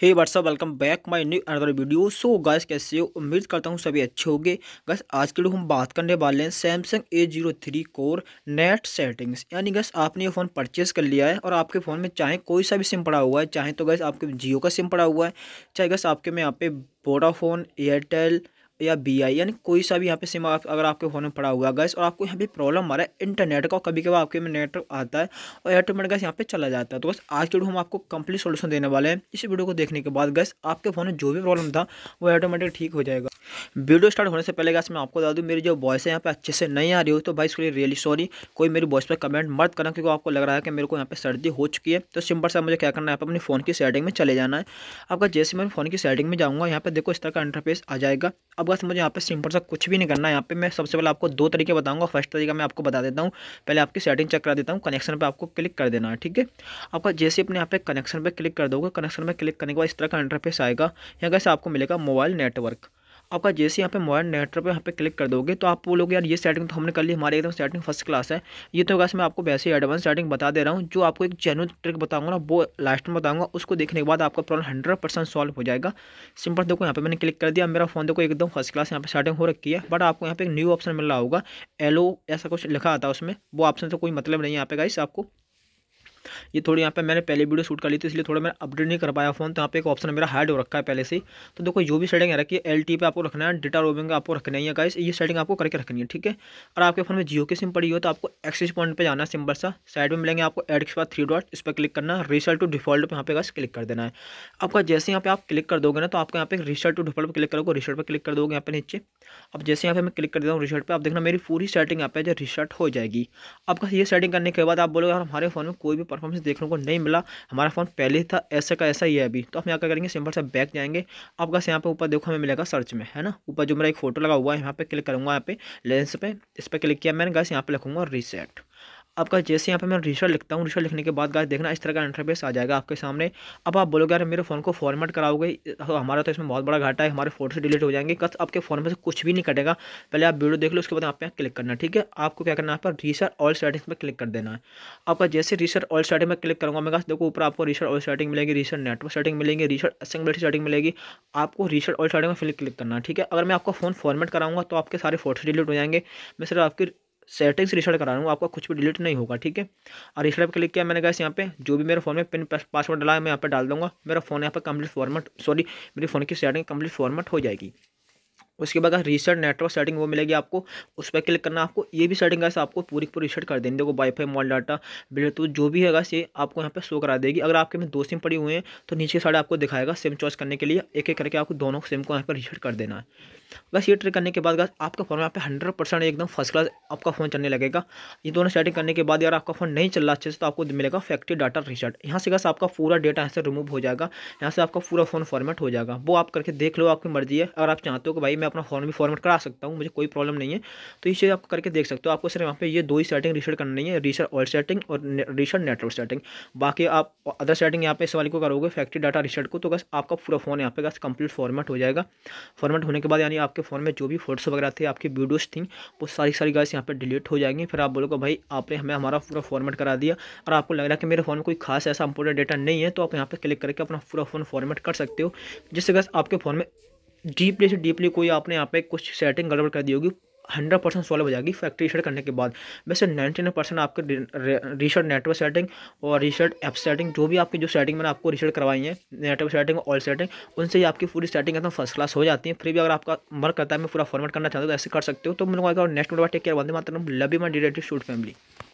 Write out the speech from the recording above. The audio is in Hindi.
hey what's up welcome back my new another video so guys कैसे हो उम्मीद करता हूँ सभी अच्छे होंगे गैस आज के लिए हम बात करने वाले हैं Samsung A zero three core net settings यानी गैस आपने ये फ़ोन परचेज़ कर लिया है और आपके फ़ोन में चाहे कोई सा भी सिम पड़ा हुआ है चाहे तो गैस आपके जियो का सिम पड़ा हुआ है चाहे गैस आपके में यहाँ पे वोडाफोन एयरटेल या बी आई यानी कोई सा भी यहाँ पे सिम आप, अगर आपके फ़ोन में पड़ा हुआ गैस और आपको यहाँ पे प्रॉब्लम आ रहा है इंटरनेट का कभी कभी आपके में नेट आता है और एयरटेमेंट गैस यहाँ पे चला जाता है तो बस आज के वीडियो हम आपको कंप्लीट सोल्यूशन देने वाले हैं इस वीडियो को देखने के बाद गैस आपके फ़ोन में जो भी प्रॉब्लम था वो ऑटोमेटिक ठीक हो जाएगा वीडियो स्टार्ट होने से पहले गैस मैं आपको बता दूँ मेरी जो वॉइस है यहाँ पे अच्छे से नहीं आ रही हो तो भाई इसके लिए रियली सॉरी कोई मेरी वॉइस पर कमेंट मत करना क्योंकि आपको लग रहा है कि मेरे को यहाँ पे सर्दी हो चुकी है तो सिंपल सा मुझे क्या करना है पर अपने फ़ोन की सेटिंग में चले जाना है आपका जैसे मैं फ़ोन की सेटिंग में जाऊँगा यहाँ पर देखो इस तरह का इंटरफेस आ जाएगा अब अब बस मुझे यहाँ पे सिंपल सा कुछ भी नहीं करना है यहाँ पे मैं सबसे पहले आपको दो तरीके बताऊँगा फर्स्ट तरीका मैं आपको बता देता हूँ पहले आपकी सेटिंग चेक करा देता हूँ कनेक्शन पर आपको क्लिक कर देना है ठीक है आपका जैसे अपने यहाँ पे कनेक्शन पर क्लिक कर दोगे कनेक्शन में क्लिक करने के बाद इस तरह का इंटरफेस आएगा यहाँ कैसे आपको मिलेगा मोबाइल नेटवर्क आपका जैसे यहाँ पे मोबाइल नेटवर्क पे यहाँ पे क्लिक कर दोगे तो आप बोलोगे यार ये सेटिंग तो हमने कर ली हमारी एकदम सेटिंग फर्स्ट क्लास है ये तो वैसे मैं आपको वैसे एडवांस सेटिंग बता दे रहा हूँ जो आपको एक जेनुअन ट्रिक बताऊँगा ना वो लास्ट में बताऊँगा उसको देखने के बाद आपका प्रॉब्लम हंड्रेड परसेंट सॉल्व हो जाएगा सिंपल देखो यहाँ पर मैंने क्लिक कर दिया मेरा फोन देखो एकदम फर्स्ट क्लास यहाँ पर सेटिंग हो रखी है बट आपको यहाँ पर एक न्यू ऑप्शन मिल रहा होगा एलो ऐसा कुछ लिखा आता है उसमें वो ऑप्शन से कोई मतलब नहीं है यहाँ पे गाइस आपको ये थोड़ी यहाँ पे मैंने पहले वीडियो शूट कर ली थी इसलिए थोड़ा मैं अपडेट नहीं कर पाया फोन तो यहाँ पे एक ऑप्शन मेरा हाइड हो रखा है पहले से तो देखो जो भी सेटिंग है रखी है एल टी आपको रखना है डेटा रोबिंग आपको रखना है गाइस ये सेटिंग आपको करके रखनी है ठीक है और आपके फोन में जियो की सिम पड़ी हो तो आपको एक्सिस पॉइंट पर जाना है सिम्बल सा साइड में मिलेंगे आपको एड के बाद थ्री डॉट इस पर क्लिक करना है रिसल्ट टू डिफॉल्ट यहाँ पे गाइस क्लिक कर देना है आपका जैसे यहाँ पे आप क्लिक कर दोगे ना तो आपको यहाँ पे रिसल्ट टू डिफॉल्ट क्लिक करोगे रिसल्ट पर क्लिक कर दोगे यहाँ पे नीचे अब जैसे यहाँ पे मैं क्लिक कर देता हूँ रिसल्ट पर आप देखना मेरी पूरी सेटिंग यहाँ पे जो रिसल्ट हो जाएगी आपका ये सेटिंग करने के बाद आप बोलोगे हमारे फोन में कोई भी परफॉर्म फोन से देखने को नहीं मिला हमारा फ़ोन पहले ही था ऐसे का ऐसा ही है अभी तो हम यहाँ क्या करेंगे सिंपल से बैक जाएंगे आपका यहाँ पे ऊपर देखो हमें मिलेगा सर्च में है ना ऊपर जो मेरा एक फोटो लगा हुआ है यहाँ पे क्लिक करूँगा यहाँ पे लेंस पे इस पर क्लिक किया मैंने गैस यहाँ पे लिखूंगा रीसेट आपका जैसे यहाँ पे मैं रिश्वत लिखता हूँ रिश्वत लिखने के बाद गाइस देखना इस तरह का इंटरफेस आ जाएगा आपके सामने अब आप बोलोगे यार मेरे फ़ोन को फॉर्मेट कराओगे तो हमारा तो इसमें बहुत बड़ा घाटा है हमारे फोटो से डिलीट हो जाएंगे कस आपके फ़ोन में से कुछ भी नहीं कटेगा पहले आप वीडियो देख लो उसके बाद आप यहाँ क्लिक करना ठीक है आपको क्या करना है पर रिसर ऑल सेटिंग्स में क्लिक कर देना है आपका जैसे रिसर ऑल सेटिंग में क्लिक करूँगा मेरे देखो ऊपर आपको रिसर ऑल सेटिंग मिलेगी रीसर नेटवर्क सेटिंग मिलेगी रिसर असेंबलिटी सेटिंग मिलेगी आपको रिसर ऑल सेटिंग में फिर क्लिक करना ठीक है अगर मैं आपका फ़ोन फॉर्मेट कराऊंगा तो आपके सारे फोटो डिलीट हो जाएंगे मैं सिर्फ आपकी सेटिंग्स रिसेट करा रहा हूँ आपका कुछ भी डिलीट नहीं होगा ठीक है और रिसेट पर क्लिक किया मैंने कहा यहाँ पे जो भी मेरे फ़ोन में पिन पासवर्ड डाला है मैं यहाँ पे डाल दूँगा मेरा फ़ोन यहाँ पर कम्प्लीट फॉर्मेट सॉरी मेरे फ़ोन की सेटिंग कम्प्लीट फॉर्मेट हो जाएगी उसके बाद रीसेट नेटवर्क सेटिंग वो मिलेगी आपको उस पर क्लिक करना आपको ये भी सेटिंग ऐसे आपको पूरी पूरी रीसेट कर देंगे देखो वाईफाई मॉल डाटा ब्लूटूथ जो भी है ये आपको यहाँ पे शो करा देगी अगर आपके में दो सिम पड़ी हुए हैं तो नीचे साइड आपको दिखाएगा सिम चॉइस करने के लिए एक एक करके आपको दोनों सिम को यहाँ पर रीसेट कर देना है बस ये ट्रिक करने के बाद आपका फ़ोन यहाँ पे हंड्रेड परसेंट एकदम फर्स्ट क्लास आपका फ़ोन चलने लगेगा ये दोनों सेटिंग करने के बाद यार आपका फ़ोन नहीं चल रहा अच्छे से तो आपको मिलेगा फैक्ट्री डाटा रीसेट यहाँ से बस आपका पूरा डेटा यहाँ से रिमूव हो जाएगा यहाँ से आपका पूरा फ़ोन फॉर्मेट हो जाएगा वो आप करके देख लो आपकी मर्जी है अगर आप चाहते हो कि भाई मैं मैं अपना फॉर्म भी फॉर्मेट करा सकता हूँ मुझे कोई प्रॉब्लम नहीं है तो ये चीज़ आप करके देख सकते हो आपको सिर्फ यहाँ पे ये दो ही सेटिंग रीसेट करनी है रीसेट ऑल सेटिंग और रीसेट नेटवर्क सेटिंग बाकी आप अदर सेटिंग यहाँ पे इस वाली को करोगे फैक्ट्री डाटा रिसेट को तो बस आपका पूरा फ़ोन यहाँ पे बस कंप्लीट फॉर्मेट हो जाएगा फॉर्मेट होने के बाद यानी आपके फ़ोन में जो भी फोटोस वगैरह थे आपकी वीडियोज़ थी वो सारी सारी गाइस यहाँ पर डिलीट हो जाएंगी फिर आप बोलोगे भाई आपने हमें हमारा पूरा फॉर्मेट करा दिया और आपको लग रहा है कि मेरे फ़ोन में कोई खास ऐसा इंपोर्टेंट डेटा नहीं है तो आप यहाँ पर क्लिक करके अपना पूरा फ़ोन फॉर्मेट कर सकते हो जिससे बस आपके फ़ोन में डीपली से डीपली कोई आपने यहाँ पे कुछ सेटिंग गड़बड़ कर दी होगी हंड्रेड परसेंट सॉल्व हो जाएगी फैक्ट्री रीसेट करने के बाद वैसे नाइन्टी नाइन परसेंट आपके रिशर्ट नेटवर्क सेटिंग और रिशर्ट एप सेटिंग जो भी आपकी जो सेटिंग मैंने आपको रीसेट करवाई है नेटवर्क सेटिंग ऑल सेटिंग उनसे ही आपकी पूरी सेटिंग एकदम फर्स्ट क्लास हो जाती है फिर भी अगर आपका मन करता है मैं पूरा फॉर्मेट करना चाहता हूँ तो ऐसे कर सकते हो तो मैंने कहा नेक्स्ट वीडियो टेक केयर बंदे मात्र love you my shoot family